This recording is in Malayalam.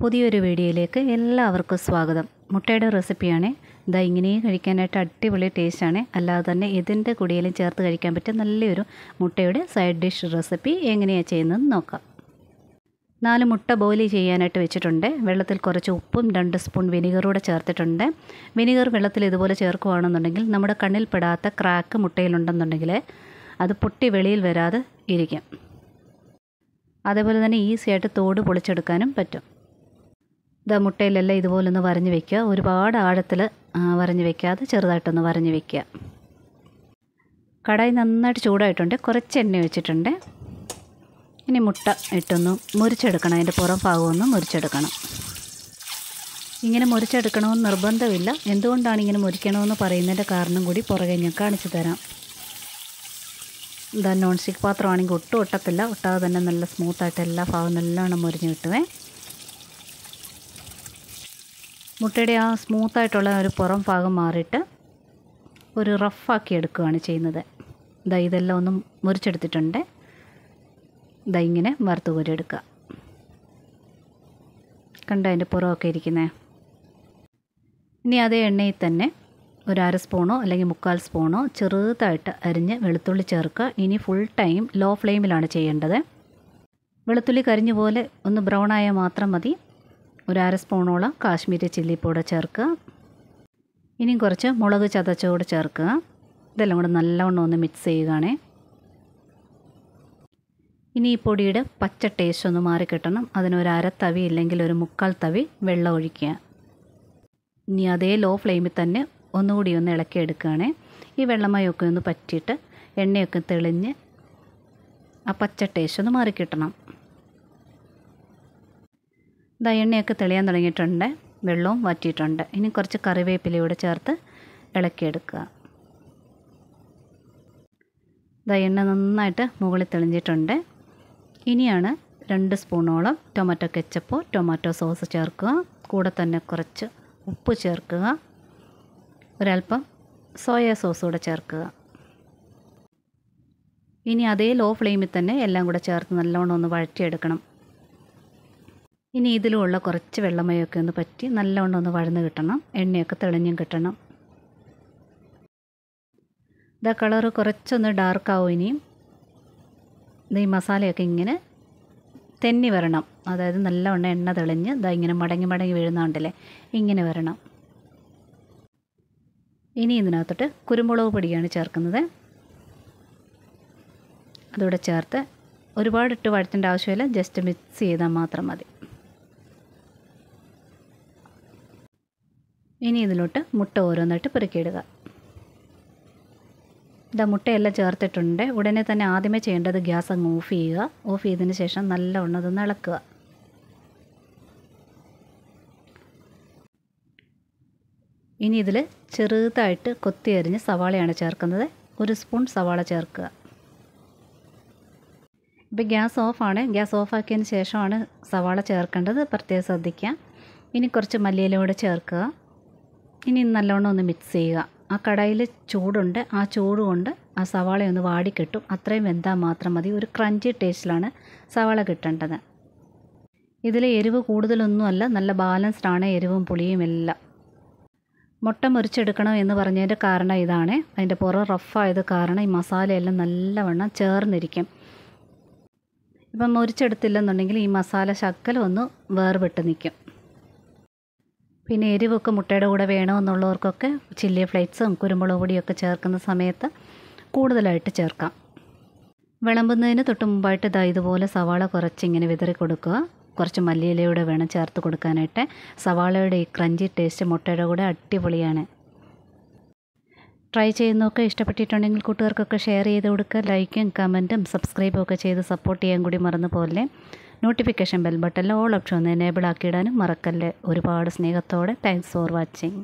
പുതിയൊരു വീഡിയോയിലേക്ക് എല്ലാവർക്കും സ്വാഗതം മുട്ടയുടെ റെസിപ്പിയാണ് ഇതാ ഇങ്ങനെയും കഴിക്കാനായിട്ട് അടിപൊളി ടേസ്റ്റാണ് അല്ലാതെ തന്നെ ഇതിൻ്റെ കൂടിയിലും ചേർത്ത് കഴിക്കാൻ പറ്റിയ നല്ലൊരു മുട്ടയുടെ സൈഡ് ഡിഷ് റെസിപ്പി എങ്ങനെയാണ് ചെയ്യുന്നതെന്ന് നോക്കാം നാല് മുട്ട ബോയിൽ ചെയ്യാനായിട്ട് വെച്ചിട്ടുണ്ട് വെള്ളത്തിൽ കുറച്ച് ഉപ്പും രണ്ട് സ്പൂൺ വിനീഗറൂടെ ചേർത്തിട്ടുണ്ട് വിനീഗർ വെള്ളത്തിൽ ഇതുപോലെ ചേർക്കുകയാണെന്നുണ്ടെങ്കിൽ നമ്മുടെ കണ്ണിൽ പെടാത്ത ക്രാക്ക് മുട്ടയിലുണ്ടെന്നുണ്ടെങ്കിൽ അത് പൊട്ടി വെളിയിൽ വരാതെ ഇരിക്കും അതേപോലെ തന്നെ ഈസിയായിട്ട് തോട് പൊളിച്ചെടുക്കാനും പറ്റും ഇതാ മുട്ടയിലെല്ലാം ഇതുപോലെ ഒന്ന് വരഞ്ഞ് വെക്കുക ഒരുപാട് ആഴത്തിൽ വരഞ്ഞ് വെക്കാതെ ചെറുതായിട്ടൊന്ന് വരഞ്ഞ് വെക്കുക കടായി നന്നായിട്ട് ചൂടായിട്ടുണ്ട് കുറച്ച് എണ്ണ ഒഴിച്ചിട്ടുണ്ട് ഇനി മുട്ട ഇട്ടൊന്ന് മുരിച്ചെടുക്കണം അതിൻ്റെ പുറം ഭാഗമൊന്ന് മുരിച്ചെടുക്കണം ഇങ്ങനെ മുരിച്ചെടുക്കണമെന്ന് നിർബന്ധമില്ല എന്തുകൊണ്ടാണ് ഇങ്ങനെ മുരിക്കണമെന്ന് പറയുന്നതിൻ്റെ കാരണം കൂടി പുറകെ ഞാൻ കാണിച്ചു തരാം ഇതാ നോൺ സ്റ്റിക്ക് പാത്രമാണെങ്കിൽ ഒട്ടും ഒട്ടത്തില്ല ഒട്ടാതെ തന്നെ നല്ല സ്മൂത്തായിട്ട് എല്ലാ ഭാഗവും നല്ലോണം മുരിഞ്ഞ് കിട്ടുവേ മുട്ടയുടെ ആ സ്മൂത്തായിട്ടുള്ള ഒരു പുറം ഭാഗം മാറിയിട്ട് ഒരു റഫാക്കി എടുക്കുകയാണ് ചെയ്യുന്നത് ഇതാ ഇതെല്ലാം ഒന്ന് മുറിച്ചെടുത്തിട്ടുണ്ട് ഇതാ ഇങ്ങനെ വറുത്ത് കോരി എടുക്കുക കണ്ട അതിൻ്റെ പുറമൊക്കെ ഇരിക്കുന്നേ ഇനി അതേ എണ്ണയിൽ തന്നെ ഒരു അര സ്പൂണോ അല്ലെങ്കിൽ മുക്കാൽ സ്പൂണോ ചെറുതായിട്ട് അരിഞ്ഞ് വെളുത്തുള്ളി ചേർക്കുക ഇനി ഫുൾ ടൈം ലോ ഫ്ലെയിമിലാണ് ചെയ്യേണ്ടത് വെളുത്തുള്ളി കരിഞ്ഞ പോലെ ഒന്ന് ബ്രൗൺ ആയാൽ മാത്രം മതി ഒരു അര സ്പൂണോളം കാശ്മീരി ചില്ലി പൗഡർ ചേർക്കുക ഇനിയും കുറച്ച് മുളക് ചതച്ചുകൂടെ ചേർക്കുക ഇതെല്ലാം കൂടെ നല്ലവണ്ണം ഒന്ന് മിക്സ് ചെയ്യുകയാണേ ഇനി ഈ പൊടിയുടെ പച്ച ടേസ്റ്റ് ഒന്ന് മാറിക്കിട്ടണം അതിനൊരു അര തവി ഇല്ലെങ്കിൽ ഒരു മുക്കാൽ തവി വെള്ളം ഒഴിക്കുക ഇനി അതേ ലോ ഫ്ലെയിമിൽ തന്നെ ഒന്നുകൂടി ഒന്ന് ഇളക്കിയെടുക്കുകയാണേ ഈ വെള്ളമയൊക്കെ ഒന്ന് പറ്റിയിട്ട് എണ്ണയൊക്കെ തെളിഞ്ഞ് ആ പച്ച ടേസ്റ്റ് ഒന്ന് മാറിക്കിട്ടണം ഇതാ എണ്ണയൊക്കെ തെളിയാൻ തുടങ്ങിയിട്ടുണ്ട് വെള്ളവും വറ്റിയിട്ടുണ്ട് ഇനി കുറച്ച് കറിവേപ്പിലയൂടെ ചേർത്ത് ഇളക്കിയെടുക്കുക ഇതാ എണ്ണ നന്നായിട്ട് മുകളിൽ തെളിഞ്ഞിട്ടുണ്ട് ഇനിയാണ് രണ്ട് സ്പൂണോളം ടൊമാറ്റോ കെച്ചപ്പോ ടൊമാറ്റോ സോസ് ചേർക്കുക കൂടെ തന്നെ കുറച്ച് ഉപ്പ് ചേർക്കുക ഒരല്പം സോയ സോസ് കൂടെ ചേർക്കുക ഇനി അതേ ലോ ഫ്ലെയിമിൽ തന്നെ എല്ലാം കൂടെ ചേർത്ത് നല്ലോണം ഒന്ന് വഴറ്റിയെടുക്കണം ഇനി ഇതിലുള്ള കുറച്ച് വെള്ളമയൊക്കെ ഒന്ന് പറ്റി നല്ലവണ്ണം ഒന്ന് വഴന്ന് കിട്ടണം എണ്ണയൊക്കെ തെളിഞ്ഞും കിട്ടണം ഇതാ കളറ് കുറച്ചൊന്ന് ഡാർക്കാവും ഇനിയും ഈ മസാലയൊക്കെ ഇങ്ങനെ തെന്നി വരണം അതായത് നല്ലവണ്ണം എണ്ണ തെളിഞ്ഞ് ഇതാ ഇങ്ങനെ മടങ്ങി മടങ്ങി വീഴുന്നുണ്ടല്ലേ ഇങ്ങനെ വരണം ഇനി ഇതിനകത്തോട്ട് കുരുമുളക് പൊടിയാണ് ചേർക്കുന്നത് അതുകൂടെ ചേർത്ത് ഒരുപാടിട്ട് വഴറ്റേണ്ട ആവശ്യമില്ല ജസ്റ്റ് മിക്സ് ചെയ്താൽ മാത്രം മതി ഇനി ഇതിലോട്ട് മുട്ട ഓരോന്നായിട്ട് പെറുക്കിയിടുക ഇതാ മുട്ടയെല്ലാം ചേർത്തിട്ടുണ്ട് ഉടനെ തന്നെ ആദ്യമേ ചെയ്യേണ്ടത് ഗ്യാസ് അങ്ങ് ഓഫ് ചെയ്യുക ഓഫ് ചെയ്തതിന് ശേഷം നല്ല ഉണ്ണതൊന്ന് ഇളക്കുക ഇനി ഇതിൽ ചെറുതായിട്ട് കൊത്തി അരിഞ്ഞ് സവാളയാണ് ചേർക്കുന്നത് ഒരു സ്പൂൺ സവാള ചേർക്കുക ഇപ്പോൾ ഗ്യാസ് ഓഫാണ് ഗ്യാസ് ഓഫാക്കിയതിന് ശേഷമാണ് സവാള ചേർക്കേണ്ടത് പ്രത്യേകം ശ്രദ്ധിക്കുക ഇനി കുറച്ച് മല്ലിയിലൂടെ ചേർക്കുക ഇനി നല്ലോണം ഒന്ന് മിക്സ് ചെയ്യുക ആ കടയിൽ ചൂടുണ്ട് ആ ചൂട് കൊണ്ട് ആ സവാള ഒന്ന് വാടിക്കിട്ടും അത്രയും വെന്താൽ മാത്രം മതി ഒരു ക്രഞ്ചി ടേസ്റ്റിലാണ് സവാള കിട്ടേണ്ടത് ഇതിൽ എരിവ് കൂടുതലൊന്നുമല്ല നല്ല ബാലൻസ്ഡ് ആണ് എരിവും പുളിയും എല്ലാം മുട്ട മുറിച്ചെടുക്കണം എന്ന് പറഞ്ഞതിൻ്റെ കാരണം ഇതാണ് അതിൻ്റെ പുറം റഫായത് കാരണം ഈ മസാലയെല്ലാം നല്ലവണ്ണം ചേർന്നിരിക്കും ഇപ്പം മുറിച്ചെടുത്തില്ലെന്നുണ്ടെങ്കിൽ ഈ മസാല ശക്കലൊന്ന് വേർപെട്ട് നിൽക്കും പിന്നെ എരിവൊക്കെ മുട്ടയുടെ കൂടെ വേണമെന്നുള്ളവർക്കൊക്കെ ചില്ലി ഫ്ലേക്സും കുരുമുളക് പൊടിയൊക്കെ ചേർക്കുന്ന സമയത്ത് കൂടുതലായിട്ട് ചേർക്കാം വിളമ്പുന്നതിന് തൊട്ട് മുമ്പായിട്ട് ഇതാ ഇതുപോലെ സവാള ഇങ്ങനെ വിതറി കൊടുക്കുക കുറച്ച് മല്ലിയിലയൂടെ വേണം ചേർത്ത് കൊടുക്കാനായിട്ട് സവാളയുടെ ഈ ക്രഞ്ചി ടേസ്റ്റ് മുട്ടയുടെ കൂടെ അടിപൊളിയാണ് ട്രൈ ചെയ്യുന്നതൊക്കെ ഇഷ്ടപ്പെട്ടിട്ടുണ്ടെങ്കിൽ കൂട്ടുകാർക്കൊക്കെ ഷെയർ ചെയ്ത് കൊടുക്കുക ലൈക്കും കമൻറ്റും സബ്സ്ക്രൈബും ഒക്കെ ചെയ്ത് സപ്പോർട്ട് ചെയ്യാൻ കൂടി മറന്നു പോലെ നോട്ടിഫിക്കേഷൻ ബെൽ ബട്ടണിൽ ഓൾ ഓപ്ഷൻ ഒന്ന് എനേബിൾ ആക്കിയിടാനും മറക്കല്ലേ ഒരുപാട് സ്നേഹത്തോടെ താങ്ക്സ് ഫോർ വാച്ചിങ്